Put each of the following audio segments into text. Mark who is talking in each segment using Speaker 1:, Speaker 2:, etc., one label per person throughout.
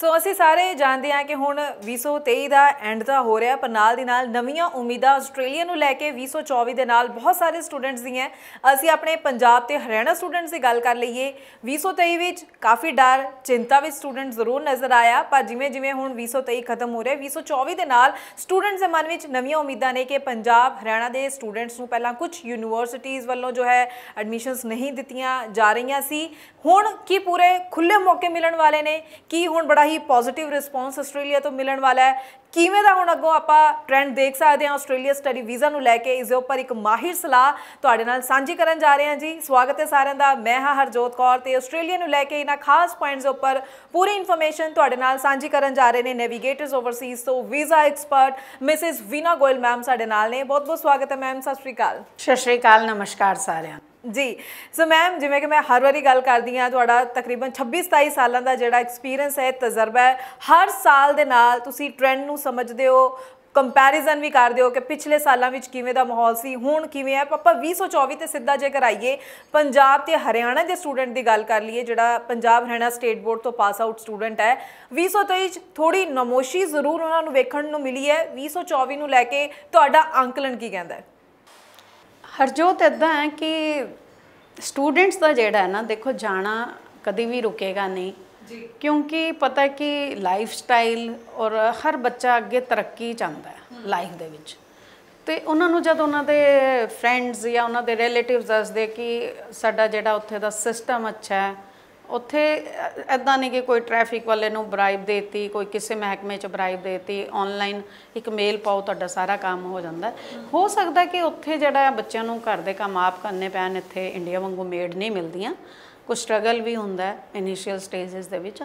Speaker 1: ਸੋ ਅਸੀਂ ਸਾਰੇ ਜਾਣਦੇ ਹਾਂ ਕਿ ਹੁਣ 2023 ਦਾ ਐਂਡ ਤਾਂ ਹੋ ਰਿਹਾ ਪਰ ਨਾਲ ਦੀ ਨਾਲ ਨਵੀਆਂ ਉਮੀਦਾਂ ਆਸਟ੍ਰੇਲੀਆ ਨੂੰ ਲੈ ਕੇ 2024 ਦੇ ਨਾਲ ਬਹੁਤ ਸਾਰੇ ਸਟੂਡੈਂਟਸ ਦੀਆਂ ਅਸੀਂ ਆਪਣੇ ਪੰਜਾਬ ਤੇ ਹਰਿਆਣਾ ਸਟੂਡੈਂਟਸ ਦੀ ਗੱਲ ਕਰ ਲਈਏ 2023 ਵਿੱਚ ਕਾਫੀ ਡਰ ਚਿੰਤਾ ਵਿੱਚ ਸਟੂਡੈਂਟ ਜ਼ਰੂਰ ਨਜ਼ਰ ਆਇਆ ਪਰ ਜਿਵੇਂ ਜਿਵੇਂ ਹੁਣ 2023 ਖਤਮ ਹੋ ਰਿਹਾ 2024 ਦੇ ਨਾਲ ਸਟੂਡੈਂਟਸ ਦੇ ਮਨ ਵਿੱਚ ਨਵੀਆਂ ਉਮੀਦਾਂ ਨੇ ਕਿ ਪੰਜਾਬ ਹਰਿਆਣਾ ਦੇ ਸਟੂਡੈਂਟਸ ਨੂੰ ਪਹਿਲਾਂ ਕੁਝ ਯੂਨੀਵਰਸਿਟੀਆਂ ਵੱਲੋਂ ਜੋ ਹੈ ਐਡਮਿਸ਼ਨਸ ਨਹੀਂ ਦਿੱਤੀਆਂ ਜਾ ਰਹੀਆਂ ਸੀ ਹੁਣ ਕੀ ਪੂਰੇ ਖੁੱਲੇ ਮੌਕੇ ਮਿਲਣ ਵਾਲੇ ਨੇ ਕੀ ਹੁਣ ਬੜਾ ਹੀ ਪੋਜ਼ਿਟਿਵ ਰਿਸਪੌਂਸ ਆਸਟ੍ਰੇਲੀਆ ਤੋਂ ਮਿਲਣ ਵਾਲਾ ਹੈ ਕਿਵੇਂ ਦਾ ਹੁਣ ਅੱਗੋਂ ਆਪਾਂ ਟ੍ਰੈਂਡ ਦੇਖ ਸਕਦੇ ਹਾਂ ਆਸਟ੍ਰੇਲੀਆ ਸਟੱਡੀ ਵੀਜ਼ਾ ਨੂੰ ਲੈ ਕੇ ਇਸ ਦੇ ਉੱਪਰ ਇੱਕ ਮਾਹਿਰ ਸਲਾਹ ਤੁਹਾਡੇ ਨਾਲ ਸਾਂਝੀ ਕਰਨ ਜਾ ਰਹੇ ਹਾਂ ਜੀ ਸਵਾਗਤ ਹੈ ਸਾਰਿਆਂ ਦਾ ਮੈਂ ਹਾਂ ਹਰਜੋਤ ਕੌਰ ਤੇ ਆਸਟ੍ਰੇਲੀਆ ਨੂੰ ਲੈ ਕੇ ਇਹਨਾਂ ਖਾਸ ਪੁਆਇੰਟਸ ਉੱਪਰ ਪੂਰੀ ਇਨਫੋਰਮੇਸ਼ਨ ਤੁਹਾਡੇ ਨਾਲ ਸਾਂਝੀ ਕਰਨ ਜਾ ਰਹੇ ਨੇ ਨੈਵੀਗੇਟਰਸ ਓਵਰਸੀਜ਼ ਤੋਂ visa expert Mrs Veena Goel ma'am ਸਾਡੇ ਨਾਲ ਨੇ ਬਹੁਤ ਬਹੁਤ ਸਵਾਗਤ ਹੈ ਮੈਮ ਸਤਿ ਸ਼੍ਰੀ ਅਕਾਲ ਸਤਿ ਸ਼੍ਰੀ ਅਕਾਲ ਨਮਸਕਾਰ ਸਾਰਿਆਂ ਜੀ ਸੋ ਮੈਮ ਜਿਵੇਂ ਕਿ ਮੈਂ ਹਰ ਵਾਰੀ ਗੱਲ ਕਰਦੀ ਆ ਤੁਹਾਡਾ ਤਕਰੀਬਨ 26 27 ਸਾਲਾਂ ਦਾ ਜਿਹੜਾ ਐਕਸਪੀਰੀਅੰਸ ਹੈ ਤਜਰਬਾ ਹੈ ਹਰ ਸਾਲ ਦੇ ਨਾਲ ਤੁਸੀਂ ਟ੍ਰੈਂਡ ਨੂੰ ਸਮਝਦੇ ਹੋ ਕੰਪੈਰੀਜ਼ਨ ਵੀ ਕਰਦੇ ਹੋ ਕਿ ਪਿਛਲੇ ਸਾਲਾਂ ਵਿੱਚ ਕਿਵੇਂ ਦਾ ਮਾਹੌਲ ਸੀ ਹੁਣ ਕਿਵੇਂ ਹੈ ਪਪਾ 2024 ਤੇ ਸਿੱਧਾ ਜੇ ਕਰਾਈਏ ਪੰਜਾਬ ਤੇ ਹਰਿਆਣਾ ਦੇ ਸਟੂਡੈਂਟ ਦੀ ਗੱਲ ਕਰ ਲਈਏ ਜਿਹੜਾ ਪੰਜਾਬ ਹਰਿਆਣਾ ਸਟੇਟ ਬੋਰਡ ਤੋਂ ਪਾਸ ਆਊਟ ਸਟੂਡੈਂਟ ਹੈ 2023 ਥੋੜੀ ਨਮੋਸ਼ੀ ਜ਼ਰੂਰ ਉਹਨਾਂ ਨੂੰ ਵੇਖਣ ਨੂੰ ਮਿਲੀ ਹੈ 2024 ਨੂੰ ਲੈ ਕੇ ਤੁਹਾਡਾ ਅੰਕਲਨ ਕੀ ਕਹਿੰਦਾ ਹੈ
Speaker 2: ਹਰਜੋਤ ਇਦਾਂ ਹੈ ਕਿ ਸਟੂਡੈਂਟਸ ਦਾ ਜਿਹੜਾ ਹੈ ਨਾ ਦੇਖੋ ਜਾਣਾ ਕਦੀ ਵੀ ਰੁਕੇਗਾ ਨਹੀਂ ਜੀ ਕਿਉਂਕਿ ਪਤਾ ਕਿ ਲਾਈਫ ਸਟਾਈਲ ਔਰ ਹਰ ਬੱਚਾ ਅੱਗੇ ਤਰੱਕੀ ਚਾਹੁੰਦਾ ਹੈ ਲਾਈਫ ਦੇ ਵਿੱਚ ਤੇ ਉਹਨਾਂ ਨੂੰ ਜਦ ਉਹਨਾਂ ਦੇ ਫਰੈਂਡਸ ਜਾਂ ਉਹਨਾਂ ਦੇ ਰਿਲੇਟਿਵਸ ਦੱਸਦੇ ਕਿ ਸਾਡਾ ਜਿਹੜਾ ਉੱਥੇ ਦਾ ਸਿਸਟਮ ਅੱਛਾ ਹੈ ਉੱਥੇ ਐਦਾਂ ਨਹੀਂ ਕਿ ਕੋਈ ਟ੍ਰੈਫਿਕ ਵਾਲੇ ਨੂੰ ਬ੍ਰਾਈਬ ਦੇਤੀ ਕੋਈ ਕਿਸੇ ਮਹਿਕਮੇ 'ਚ ਬ੍ਰਾਈਬ ਦੇਤੀ ਆਨਲਾਈਨ ਇੱਕ ਮੇਲ ਪਾਓ ਤੁਹਾਡਾ ਸਾਰਾ ਕੰਮ ਹੋ ਜਾਂਦਾ ਹੋ ਸਕਦਾ ਕਿ ਉੱਥੇ ਜਿਹੜਾ ਬੱਚਿਆਂ ਨੂੰ ਘਰ ਦੇ ਕੰਮ ਆਪ ਕਰਨੇ ਪੈਣ ਇੱਥੇ ਇੰਡੀਆ ਵਾਂਗੂ ਮੇਡ ਨਹੀਂ ਮਿਲਦੀਆਂ ਕੁਝ ਸਟਰਗਲ ਵੀ ਹੁੰਦਾ ਇਨੀਸ਼ੀਅਲ ਸਟੇजेस ਦੇ ਵਿੱਚ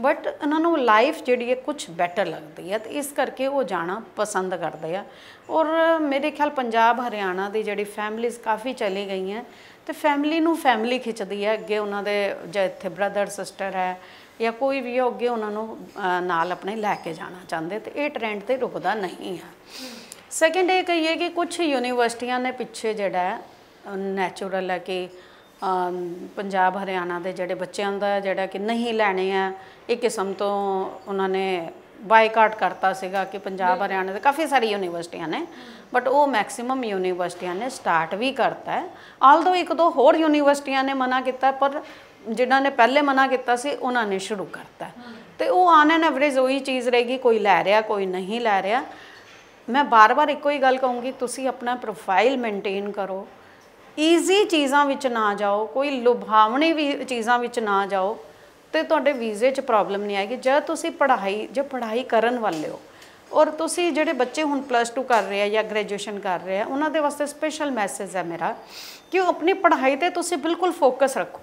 Speaker 2: ਬਟ ਉਹਨਾਂ ਨੂੰ ਲਾਈਫ ਜਿਹੜੀ ਹੈ ਕੁਝ ਬੈਟਰ ਲੱਗਦੀ ਹੈ ਤੇ ਇਸ ਕਰਕੇ ਉਹ ਜਾਣਾ ਪਸੰਦ ਕਰਦੇ ਆ ਔਰ ਮੇਰੇ ਖਿਆਲ ਪੰਜਾਬ ਹਰਿਆਣਾ ਦੀ ਜਿਹੜੀ ਫੈਮਿਲੀਜ਼ ਕਾਫੀ ਚਲੀ ਗਈਆਂ ਤੇ ਫੈਮਿਲੀ ਨੂੰ ਫੈਮਿਲੀ ਖਿੱਚਦੀ ਹੈ ਅੱਗੇ ਉਹਨਾਂ ਦੇ ਜੇ ਇੱਥੇ ਬ੍ਰਦਰ ਸਿਸਟਰ ਹੈ ਜਾਂ ਕੋਈ ਵੀ ਹੈ ਅੱਗੇ ਉਹਨਾਂ ਨੂੰ ਨਾਲ ਆਪਣੇ ਲੈ ਕੇ ਜਾਣਾ ਚਾਹੁੰਦੇ ਤੇ ਇਹ ਟ੍ਰੈਂਡ ਤੇ ਰੁਕਦਾ ਨਹੀਂ ਹੈ ਸੈਕੰਡ ਇਹ ਕਹੀਏ ਕਿ ਕੁਝ ਯੂਨੀਵਰਸਿਟੀਆਂ ਨੇ ਪਿੱਛੇ ਜਿਹੜਾ ਨੈਚੁਰਲ ਹੈ ਕਿ ਪੰਜਾਬ ਹਰਿਆਣਾ ਦੇ ਜਿਹੜੇ ਬੱਚਿਆਂ ਦਾ ਜਿਹੜਾ ਕਿ ਨਹੀਂ ਲੈਣੇ ਆ ਇਹ ਕਿਸਮ ਤੋਂ ਉਹਨਾਂ ਨੇ ਬਾਈਕਾਟ ਕਰਤਾ ਸੀਗਾ ਕਿ ਪੰਜਾਬ ਹਰਿਆਣਾ ਦੇ ਕਾਫੀ ਸਾਰੀ ਯੂਨੀਵਰਸਿਟੀਆਂ ਨੇ ਬਟ ਉਹ ਮੈਕਸਿਮਮ ਯੂਨੀਵਰਸਿਟੀਆਂ ਨੇ ਸਟਾਰਟ ਵੀ ਕਰਤਾ ਹੈ ਆਲਦੋ ਇੱਕ ਦੋ ਹੋਰ ਯੂਨੀਵਰਸਿਟੀਆਂ ਨੇ ਮਨਾ ਕੀਤਾ ਪਰ ਜਿਨ੍ਹਾਂ ਨੇ ਪਹਿਲੇ ਮਨਾ ਕੀਤਾ ਸੀ ਉਹਨਾਂ ਨੇ ਸ਼ੁਰੂ ਕਰਤਾ ਤੇ ਉਹ ਆਨ ਐਨ ਐਵਰੇਜ ਉਹੀ ਚੀਜ਼ ਰਹੇਗੀ ਕੋਈ ਲੈ ਰਿਹਾ ਕੋਈ ਨਹੀਂ ਲੈ ਰਿਹਾ ਮੈਂ ਬਾਰ-ਬਾਰ ਇੱਕੋ ਹੀ ਗੱਲ ਕਹੂੰਗੀ ਤੁਸੀਂ ਆਪਣਾ ਪ੍ਰੋਫਾਈਲ ਮੇਨਟੇਨ ਕਰੋ ਈਜ਼ੀ ਚੀਜ਼ਾਂ ਵਿੱਚ ਨਾ ਜਾਓ ਕੋਈ ਲੁਭਾਵਣੇ ਵੀ ਚੀਜ਼ਾਂ ਵਿੱਚ ਨਾ ਜਾਓ ਤੇ ਤੁਹਾਡੇ ਵੀਜ਼ੇ 'ਚ ਪ੍ਰੋਬਲਮ ਨਹੀਂ ਆਏਗੀ ਜੇ ਤੁਸੀਂ ਪੜ੍ਹਾਈ ਜੇ ਪੜ੍ਹਾਈ ਕਰਨ ਵਾਲੇ ਹੋ ਔਰ ਤੁਸੀਂ ਜਿਹੜੇ ਬੱਚੇ ਹੁਣ ਪਲੱਸ 2 ਕਰ ਰਹੇ ਆ ਜਾਂ ਗ੍ਰੈਜੂਏਸ਼ਨ ਕਰ ਰਹੇ ਆ ਉਹਨਾਂ ਦੇ ਵਾਸਤੇ ਸਪੈਸ਼ਲ ਮੈਸੇਜ ਹੈ ਮੇਰਾ ਕਿ ਉਹ ਆਪਣੀ ਪੜ੍ਹਾਈ ਤੇ ਤੁਸੀਂ ਬਿਲਕੁਲ ਫੋਕਸ ਰੱਖੋ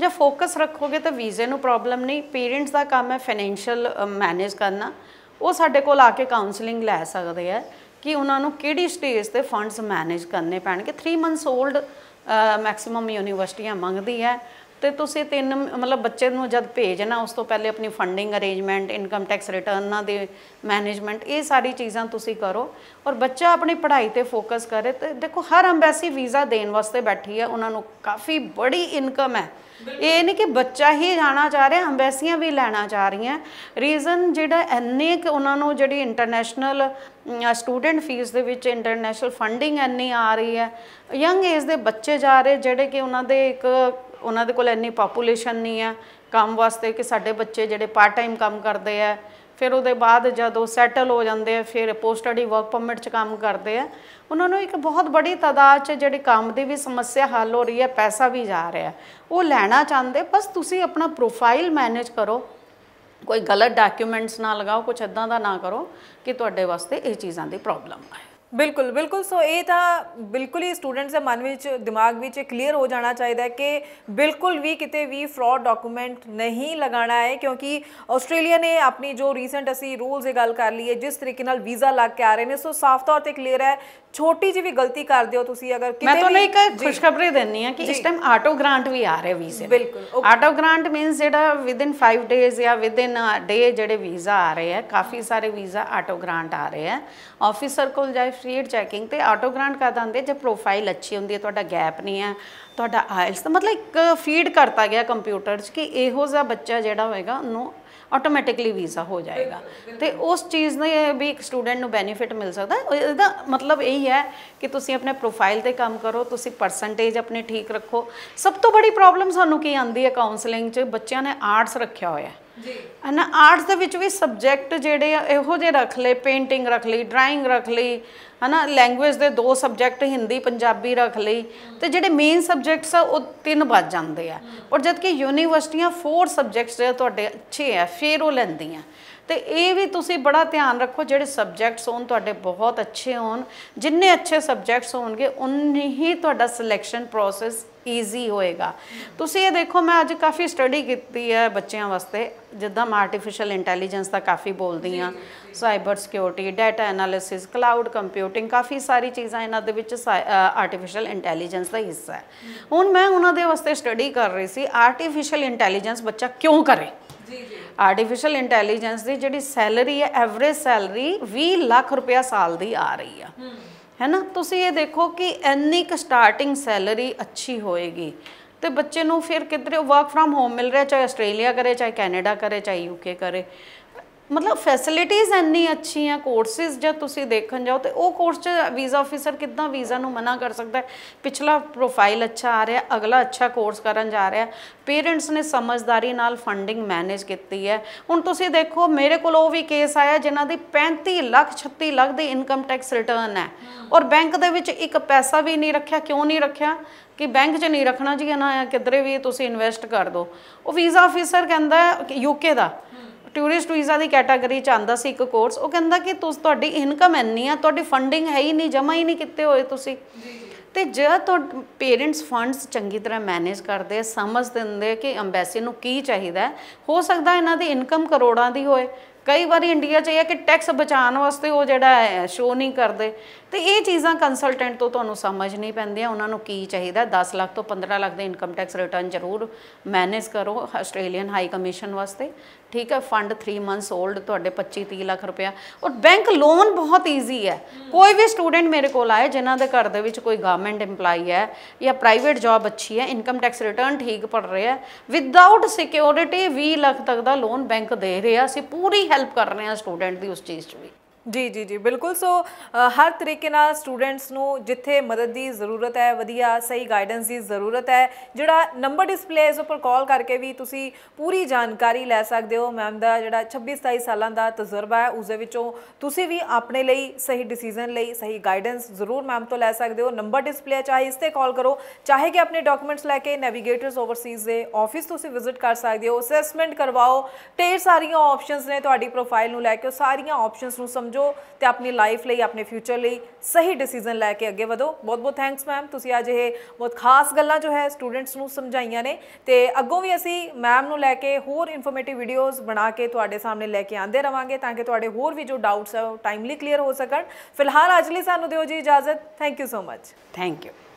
Speaker 2: ਜੇ ਫੋਕਸ ਰੱਖੋਗੇ ਤਾਂ ਵੀਜ਼ੇ ਨੂੰ ਪ੍ਰੋਬਲਮ ਨਹੀਂ ਪੇਰੈਂਟਸ ਦਾ ਕੰਮ ਹੈ ਫਾਈਨੈਂਸ਼ੀਅਲ ਮੈਨੇਜ ਕਰਨਾ ਉਹ ਸਾਡੇ ਕੋਲ ਆ ਕੇ ਕਾਉਂਸਲਿੰਗ ਲੈ ਸਕਦੇ ਆ ਕਿ ਉਹਨਾਂ ਨੂੰ ਕਿਹੜੀ ਸਟੇਜ ਤੇ ਫੰਡਸ ਮੈਨੇਜ ਕਰਨੇ ਪੈਣਗੇ 3 ਮੰਥਸ 올ਡ ਮੈਕਸਿਮਮ ਯੂਨੀਵਰਸਿਟੀਆਂ ਮੰਗਦੀ ਹੈ ਤੇ ਤੁਸੀਂ ਤਿੰਨ ਮਤਲਬ ਬੱਚੇ ਨੂੰ ਜਦ ਭੇਜਣਾ ਉਸ ਤੋਂ ਪਹਿਲੇ ਆਪਣੀ ਫੰਡਿੰਗ ਅਰੇਂਜਮੈਂਟ ਇਨਕਮ ਟੈਕਸ ਰਿਟਰਨਾਂ ਦੇ ਮੈਨੇਜਮੈਂਟ ਇਹ ਸਾਰੀ ਚੀਜ਼ਾਂ ਤੁਸੀਂ ਕਰੋ ਔਰ ਬੱਚਾ ਆਪਣੀ ਪੜ੍ਹਾਈ ਤੇ ਫੋਕਸ ਕਰੇ ਤੇ ਦੇਖੋ ਹਰ ਐਮਬੈਸੀ ਵੀਜ਼ਾ ਦੇਣ ਵਾਸਤੇ ਬੈਠੀ ਹੈ ਉਹਨਾਂ ਨੂੰ ਕਾਫੀ ਬੜੀ ਇਨਕਮ ਹੈ ਇਹ ਨਹੀਂ ਕਿ ਬੱਚਾ ਹੀ ਜਾਣਾ ਚਾਹ ਰਿਹਾ ਐਮਬੈਸੀਆਂ ਵੀ ਲੈਣਾ ਚਾਹ ਰਹੀਆਂ ਰੀਜ਼ਨ ਜਿਹੜਾ ਐਨੇ ਕਿ ਉਹਨਾਂ ਨੂੰ ਜਿਹੜੀ ਇੰਟਰਨੈਸ਼ਨਲ ਸਟੂਡੈਂਟ ਫੀਸ ਦੇ ਵਿੱਚ ਇੰਟਰਨੈਸ਼ਨਲ ਫੰਡਿੰਗ ਐਨੀ ਆ ਰਹੀ ਹੈ ਯੰਗ ਏਜ ਦੇ ਬੱਚੇ ਜਾ ਰਹੇ ਜਿਹੜੇ ਕਿ ਉਹਨਾਂ ਦੇ ਇੱਕ ਉਹਨਾਂ ਦੇ ਕੋਲ ਇੰਨੀ ਪਾਪੂਲੇਸ਼ਨ ਨਹੀਂ ਹੈ ਕੰਮ ਵਾਸਤੇ ਕਿ ਸਾਡੇ ਬੱਚੇ ਜਿਹੜੇ ਪਾਰਟ ਟਾਈਮ ਕੰਮ ਕਰਦੇ ਆ ਫਿਰ ਉਹਦੇ ਬਾਅਦ ਜਦੋਂ ਸੈਟਲ ਹੋ ਜਾਂਦੇ ਆ ਫਿਰ ਪੋਸਟ ਸਟੱਡੀ ਵਰਕ ਪਰਮਿਟ 'ਚ ਕੰਮ ਕਰਦੇ ਆ ਉਹਨਾਂ ਨੂੰ ਇੱਕ ਬਹੁਤ ਬੜੀ ਤਦਾਦ 'ਚ ਜਿਹੜੇ ਕੰਮ ਦੀ ਵੀ ਸਮੱਸਿਆ ਹੱਲ ਹੋ ਰਹੀ ਹੈ ਪੈਸਾ ਵੀ ਜਾ ਰਿਹਾ ਉਹ ਲੈਣਾ ਚਾਹੁੰਦੇ ਬਸ ਤੁਸੀਂ ਆਪਣਾ ਪ੍ਰੋਫਾਈਲ ਮੈਨੇਜ ਕਰੋ ਕੋਈ ਗਲਤ ਡਾਕੂਮੈਂਟਸ ਨਾ ਲਗਾਓ ਕੁਝ ਇਦਾਂ ਦਾ ਨਾ ਕਰੋ ਕਿ ਤੁਹਾਡੇ ਵਾਸਤੇ ਇਹ ਚੀਜ਼ਾਂ ਦੀ ਪ੍ਰੋਬਲਮ ਆਏ
Speaker 1: ਬਿਲਕੁਲ ਬਿਲਕੁਲ ਸੋ ਇਹ ਤਾਂ ਬਿਲਕੁਲ ਹੀ ਸਟੂਡੈਂਟਸ ਦੇ ਮਨ ਵਿੱਚ ਦਿਮਾਗ ਵਿੱਚ ਕਲੀਅਰ ਹੋ ਜਾਣਾ ਚਾਹੀਦਾ ਹੈ ਕਿ ਬਿਲਕੁਲ ਵੀ ਕਿਤੇ ਵੀ ਫਰਾਡ ਡਾਕੂਮੈਂਟ ਨਹੀਂ ਲਗਾਣਾ ਹੈ ਕਿਉਂਕਿ ਆਸਟ੍ਰੇਲੀਆ ਨੇ ਆਪਣੀ ਜੋ ਰੀਸੈਂਟ ਅਸੀਂ ਰੂਲਸ ਦੀ ਗੱਲ ਕਰ ਲਈ ਹੈ ਜਿਸ ਤਰੀਕੇ ਨਾਲ ਵੀਜ਼ਾ ਲੱਗ ਕੇ ਆ ਰਹੇ ਨੇ ਸੋ ਸਾਫ਼ ਤੌਰ ਤੇ ਕਲੀਅਰ ਹੈ ਛੋਟੀ ਜਿਹੀ ਵੀ ਗਲਤੀ ਕਰਦੇ ਹੋ ਤੁਸੀਂ ਅਗਰ ਕਿਤੇ ਮੈਂ ਤੁਹਾਨੂੰ ਇੱਕ ਖੁਸ਼ਖਬਰੀ
Speaker 2: ਦੇਣੀ ਹੈ ਕਿ ਇਸ ਟਾਈਮ ਆਟੋ ਗ੍ਰਾਂਟ ਵੀ ਆ ਰਹੇ ਵੀਜ਼ੇ ਬਿਲਕੁਲ ਆਟੋ ਗ੍ਰਾਂਟ ਮੀਨਸ ਜਿਹੜਾ ਵਿਦਿਨ 5 ਡੇਜ਼ ਜਾਂ ਵਿਦਿਨ ਡੇ ਜਿਹੜੇ ਵੀਜ਼ਾ ਆ ਰਹੇ ਹੈ ਕਾਫੀ ਸਾਰੇ ਵੀਜ਼ਾ ਆਟੋ ਗ੍ਰਾਂਟ ਆ ਰਹੇ ਹੈ ਆਫੀਸਰ ਕੋਲ ਜਾਈ ਫਰੀਡ ਚੈਕਿੰਗ ਤੇ ਆਟੋ ਗ੍ਰਾਂਟ ਕਰ ਦਿੰਦੇ ਜੇ ਪ੍ਰੋਫਾਈਲ ਅੱਛੀ ਹੁੰਦੀ ਹੈ ਤੁਹਾਡਾ ਗੈਪ ਨਹੀਂ ਹੈ ਤੁਹਾਡਾ ਆਇਲਸ ਤਾਂ ਮਤਲਬ ਇੱਕ ਫੀਡ ਕਰਤਾ ਗਿਆ ਕੰਪਿਊਟਰ 'ਚ ਕਿ ਇਹੋ ਜਿਹਾ ਬੱਚਾ ਜਿਹੜਾ ਹੋਏਗਾ ਉਹਨੂੰ ਆਟੋਮੈਟਿਕਲੀ ਵੀਜ਼ਾ ਹੋ ਜਾਏਗਾ ਤੇ ਉਸ ਚੀਜ਼ ਨੇ ਵੀ ਇੱਕ ਸਟੂਡੈਂਟ ਨੂੰ ਬੈਨੀਫਿਟ ਮਿਲ ਸਕਦਾ ਇਹਦਾ ਮਤਲਬ ਇਹੀ ਹੈ ਕਿ ਤੁਸੀਂ ਆਪਣੇ ਪ੍ਰੋਫਾਈਲ ਤੇ ਕੰਮ ਕਰੋ ਤੁਸੀਂ ਪਰਸੈਂਟੇਜ ਆਪਣੇ ਠੀਕ ਰੱਖੋ ਸਭ ਤੋਂ ਬੜੀ ਪ੍ਰੋਬਲਮ ਸਾਨੂੰ ਕੀ ਆਉਂਦੀ ਹੈ ਕਾਉਂਸਲਿੰਗ 'ਚ ਬੱਚਿਆਂ ਨੇ ਆਰਟਸ ਰੱਖਿਆ ਹੋਇਆ ਹੈ ਜੀ ਹਨਾ ਆਰਟਸ ਦੇ ਵਿੱਚ ਵੀ ਸਬਜੈਕਟ ਜਿਹੜੇ ਇਹੋ ਜੇ ਰੱਖ ਲੈ ਪੇਂਟਿੰਗ ਰੱਖ ਲਈ ਡਰਾਇੰਗ ਰੱਖ ਲਈ ਹਨਾ ਲੈਂਗੁਏਜ ਦੇ ਦੋ ਸਬਜੈਕਟ ਹਿੰਦੀ ਪੰਜਾਬੀ ਰੱਖ ਲਈ ਤੇ ਜਿਹੜੇ ਮੇਨ ਸਬਜੈਕਟਸ ਆ ਉਹ ਤਿੰਨ ਵੱਜ ਜਾਂਦੇ ਆ ਔਰ ਜਦ ਕਿ ਯੂਨੀਵਰਸਿਟੀਆਂ ਫੋਰ ਸਬਜੈਕਟਸ ਜਿਹੜੇ ਤੁਹਾਡੇ 6 ਆ ਫੇਰ ਉਹ ਲੈਂਦੀਆਂ ਤੇ ਇਹ ਵੀ ਤੁਸੀਂ ਬੜਾ ਧਿਆਨ ਰੱਖੋ ਜਿਹੜੇ ਸਬਜੈਕਟਸ ਹੋਣ ਤੁਹਾਡੇ ਬਹੁਤ ਅੱਛੇ ਹੋਣ ਜਿੰਨੇ ਅੱਛੇ ਸਬਜੈਕਟਸ ਹੋਣਗੇ ਉਨਹੀ ਹੀ ਤੁਹਾਡਾ ਸਿਲੈਕਸ਼ਨ ਪ੍ਰੋਸੈਸ ਈਜ਼ੀ ਹੋਏਗਾ ਤੁਸੀਂ ਇਹ ਦੇਖੋ ਮੈਂ ਅੱਜ ਕਾਫੀ ਸਟੱਡੀ ਕੀਤੀ ਹੈ ਬੱਚਿਆਂ ਵਾਸਤੇ ਜਿੱਦਾਂ ਮੈਂ ਆਰਟੀਫੀਸ਼ੀਅਲ ਇੰਟੈਲੀਜੈਂਸ ਦਾ ਕਾਫੀ ਬੋਲਦੀ ਆ cyber security data analysis cloud computing ਕਾਫੀ ਸਾਰੀ ਚੀਜ਼ਾਂ ਇਹਨਾਂ ਦੇ ਵਿੱਚ ਆਰਟੀਫੀਸ਼ੀਅਲ ਇੰਟੈਲੀਜੈਂਸ ਦਾ ਹਿੱਸਾ ਹੈ ਹੁਣ ਮੈਂ ਉਹਨਾਂ ਦੇ ਵਾਸਤੇ ਸਟੱਡੀ ਕਰ ਰਹੀ ਸੀ ਆਰਟੀਫੀਸ਼ੀਅਲ ਇੰਟੈਲੀਜੈਂਸ ਬੱਚਾ ਕਿਉਂ ਕਰੇ ਆਰਟੀਫੀਸ਼ੀਅਲ ਇੰਟੈਲੀਜੈਂਸ ਦੀ ਜਿਹੜੀ ਸੈਲਰੀ ਹੈ ਐਵਰੇਜ ਸੈਲਰੀ 20 ਲੱਖ ਰੁਪਇਆ ਸਾਲ ਦੀ ਆ ਰਹੀ ਆ ਹੈ ਨਾ ਤੁਸੀਂ ਇਹ ਦੇਖੋ ਕਿ ਇੰਨੀ ਕੁ ਸਟਾਰਟਿੰਗ ਸੈਲਰੀ ਅੱਛੀ ਹੋਏਗੀ ਤੇ ਬੱਚੇ ਨੂੰ ਫਿਰ ਕਿਧਰੇ ਵਰਕ ਫਰਮ ਹੋਮ ਮਿਲ ਰਿਹਾ ਚਾਹੇ ਆਸਟ੍ਰੇਲੀਆ ਕਰੇ ਚਾਹੇ ਕੈਨੇਡਾ ਕਰੇ ਚਾਹੇ ਯੂਕੇ ਕਰੇ ਮਤਲਬ ਫੈਸਿਲਿਟੀਆਂ ਇੰਨੀ ਅੱਛੀਆਂ ਕੋਰਸਸ ਜਾਂ ਤੁਸੀਂ ਦੇਖਣ ਜਾਓ ਤੇ ਉਹ ਕੋਰਸ 'ਚ ਵੀਜ਼ਾ ਆਫੀਸਰ ਕਿੱਦਾਂ ਵੀਜ਼ਾ ਨੂੰ ਮਨਾ ਕਰ ਸਕਦਾ ਪਿਛਲਾ ਪ੍ਰੋਫਾਈਲ ਅੱਛਾ ਆ ਰਿਹਾ ਅਗਲਾ ਅੱਛਾ ਕੋਰਸ ਕਰਨ ਜਾ ਰਿਹਾ ਪੇਰੈਂਟਸ ਨੇ ਸਮਝਦਾਰੀ ਨਾਲ ਫੰਡਿੰਗ ਮੈਨੇਜ ਕੀਤੀ ਹੈ ਹੁਣ ਤੁਸੀਂ ਦੇਖੋ ਮੇਰੇ ਕੋਲ ਉਹ ਵੀ ਕੇਸ ਆਇਆ ਜਿਨ੍ਹਾਂ ਦੀ 35 ਲੱਖ 36 ਲੱਖ ਦੀ ਇਨਕਮ ਟੈਕਸ ਰਿਟਰਨ ਹੈ ਔਰ ਬੈਂਕ ਦੇ ਵਿੱਚ ਇੱਕ ਪੈਸਾ ਵੀ ਨਹੀਂ ਰੱਖਿਆ ਕਿਉਂ ਨਹੀਂ ਰੱਖਿਆ ਕਿ ਬੈਂਕ 'ਚ ਨਹੀਂ ਰੱਖਣਾ ਜੀ ਨਾ ਕਿਧਰੇ ਵੀ ਤੁਸੀਂ ਇਨਵੈਸਟ ਕਰ ਦਿਓ ਉਹ ਵੀਜ਼ਾ ਆਫੀਸਰ ਕਹਿੰਦਾ ਯੂਕੇ ਦਾ ਟੂਰਿਸਟ ਵੀਜ਼ਾ ਦੀ ਕੈਟਾਗਰੀ ਚ ਆਂਦਾ ਸੀ ਇੱਕ ਕੋਰਸ ਉਹ ਕਹਿੰਦਾ ਕਿ ਤੁਸ ਤੁਹਾਡੀ ਇਨਕਮ ਇੰਨੀ ਆ ਤੁਹਾਡੀ ਫੰਡਿੰਗ ਹੈ ਹੀ ਨਹੀਂ ਜਮਾ ਹੀ ਨਹੀਂ ਕਿਤੇ ਹੋਏ ਤੁਸੀਂ ਤੇ ਜੇ ਤੁਹਾਡੇ ਪੇਰੈਂਟਸ ਫੰਡਸ ਚੰਗੀ ਤਰ੍ਹਾਂ ਮੈਨੇਜ ਕਰਦੇ ਸਮਝ ਦਿੰਦੇ ਕਿ ਐਮਬੈਸੀ ਨੂੰ ਕੀ ਚਾਹੀਦਾ ਹੋ ਸਕਦਾ ਇਹਨਾਂ ਦੀ ਇਨਕਮ ਕਰੋੜਾਂ ਦੀ ਹੋਏ ਕਈ ਵਾਰੀ ਇੰਡੀਆ 'ਚ ਇਹ ਹੈ ਕਿ ਟੈਕਸ ਬਚਾਉਣ ਵਾਸਤੇ ਉਹ ਜਿਹੜਾ ਹੈ ਸ਼ੋ ਨਹੀਂ ਕਰਦੇ ਤੇ ਇਹ ਚੀਜ਼ਾਂ ਕੰਸਲਟੈਂਟ ਤੋਂ ਤੁਹਾਨੂੰ ਸਮਝ ਨਹੀਂ ਪੈਂਦੀਆਂ ਉਹਨਾਂ ਨੂੰ ਕੀ ਚਾਹੀਦਾ 10 ਲੱਖ ਤੋਂ 15 ਲੱਖ ਦੇ ਇਨਕਮ ਟੈਕਸ ਰਿਟਰਨ ਜ਼ਰੂਰ ਮੈਨੇਜ ਕਰੋ ਆਸਟ੍ਰੇਲੀਅਨ ਹਾਈ ਕਮਿਸ਼ਨ ਵਾਸਤੇ ਠੀਕ ਹੈ ਫੰਡ 3 ਮੰਥਸ 올ਡ ਤੁਹਾਡੇ 25 30 ਲੱਖ ਰੁਪਿਆ ਔਰ ਬੈਂਕ ਲੋਨ ਬਹੁਤ ਈਜ਼ੀ ਹੈ ਕੋਈ ਵੀ ਸਟੂਡੈਂਟ ਮੇਰੇ ਕੋਲ ਆਏ ਜਿਨ੍ਹਾਂ ਦੇ ਘਰ ਦੇ ਵਿੱਚ ਕੋਈ ਗਵਰਨਮੈਂਟ EMPLOYE ਹੈ ਜਾਂ ਪ੍ਰਾਈਵੇਟ ਜੌਬ ਅੱਛੀ ਹੈ ਇਨਕਮ ਟੈਕਸ ਰਿਟਰਨ ਠੀਕ ਪੜ ਰਿਹਾ ਵਿਦਆਊਟ ਸਿਕਿਉਰਿਟੀ 20 ਲੱਖ ਤੱਕ ਦਾ ਲੋਨ ਬੈਂਕ ਦੇ ਰਿਹਾ ਸੀ
Speaker 1: ਪੂਰੀ ਹੈਲਪ ਕਰ ਰਹੇ ਹਾਂ ਸਟੂਡੈਂਟ ਦੀ ਉਸ ਚੀਜ਼ 'ਚ ਵੀ ਜੀ ਜੀ ਜੀ ਬਿਲਕੁਲ ਸੋ ਹਰ ਤਰੀਕੇ ਨਾਲ ਸਟੂਡੈਂਟਸ ਨੂੰ ਜਿੱਥੇ ਮਦਦ ਦੀ ਜ਼ਰੂਰਤ ਹੈ ਵਧੀਆ ਸਹੀ ਗਾਈਡੈਂਸ ਦੀ ਜ਼ਰੂਰਤ ਹੈ ਜਿਹੜਾ ਨੰਬਰ ਡਿਸਪਲੇ ਇਸ ਉੱਪਰ ਕਾਲ ਕਰਕੇ ਵੀ ਤੁਸੀਂ ਪੂਰੀ ਜਾਣਕਾਰੀ ਲੈ ਸਕਦੇ ਹੋ ਮੈਮ ਦਾ ਜਿਹੜਾ 26 27 ਸਾਲਾਂ ਦਾ ਤਜਰਬਾ ਹੈ ਉਸ ਦੇ ਵਿੱਚੋਂ ਤੁਸੀਂ ਵੀ ਆਪਣੇ ਲਈ ਸਹੀ ਡਿਸੀਜਨ ਲਈ ਸਹੀ ਗਾਈਡੈਂਸ ਜ਼ਰੂਰ ਮੈਮ ਤੋਂ ਲੈ ਸਕਦੇ ਹੋ ਨੰਬਰ ਡਿਸਪਲੇ ਚਾਹੇ ਇਸ ਤੇ ਕਾਲ ਕਰੋ ਚਾਹੇ ਕਿ ਆਪਣੇ ਡਾਕੂਮੈਂਟਸ ਲੈ ਕੇ ਨੈਵੀਗੇਟਰਸ ਓਵਰਸੀਜ਼ ਦੇ ਆਫਿਸ ਤੁਸੀਂ ਵਿਜ਼ਿਟ ਕਰ ਸਕਦੇ ਹੋ ਅਸੈਸਮੈਂਟ ਕਰਵਾਓ ਢੇਰ ਸਾਰੀਆਂ ਆਪਸ਼ਨਸ ਨੇ ਤੁਹਾਡੀ ਪ੍ਰੋਫਾਈਲ ਨੂੰ ਲੈ ਕੇ ਸਾਰੀਆਂ ਆਪਸ਼ਨਸ ਨੂੰ ਸਮਝੋ ਤੇ ਆਪਣੀ ਲਾਈਫ ਲਈ ਆਪਣੇ ਫਿਊਚਰ ਲਈ ਸਹੀ ਡਿਸੀਜਨ ਲੈ ਕੇ ਅੱਗੇ ਵਧੋ ਬਹੁਤ ਬਹੁਤ ਥੈਂਕਸ ਮੈਮ ਤੁਸੀਂ ਅੱਜ ਇਹ ਬਹੁਤ ਖਾਸ ਗੱਲਾਂ ਜੋ ਹੈ ਸਟੂਡੈਂਟਸ ਨੂੰ ਸਮਝਾਈਆਂ ਨੇ ਤੇ ਅੱਗੋਂ ਵੀ ਅਸੀਂ ਮੈਮ ਨੂੰ ਲੈ ਕੇ ਹੋਰ ਇਨਫੋਰਮੇਟਿਵ ਵੀਡੀਓਜ਼ ਬਣਾ ਕੇ ਤੁਹਾਡੇ ਸਾਹਮਣੇ ਲੈ ਕੇ ਆਂਦੇ ਰਵਾਂਗੇ ਤਾਂ ਕਿ ਤੁਹਾਡੇ ਹੋਰ ਵੀ ਜੋ ਡਾਊਟਸ ਹੈ ਉਹ ਟਾਈਮਲੀ ਕਲੀਅਰ ਹੋ ਸਕਣ ਫਿਲਹਾਲ ਅੱਜ ਲਈ ਸਾਨੂੰ ਦਿਓ ਜੀ ਇਜਾਜ਼ਤ thank you so much thank you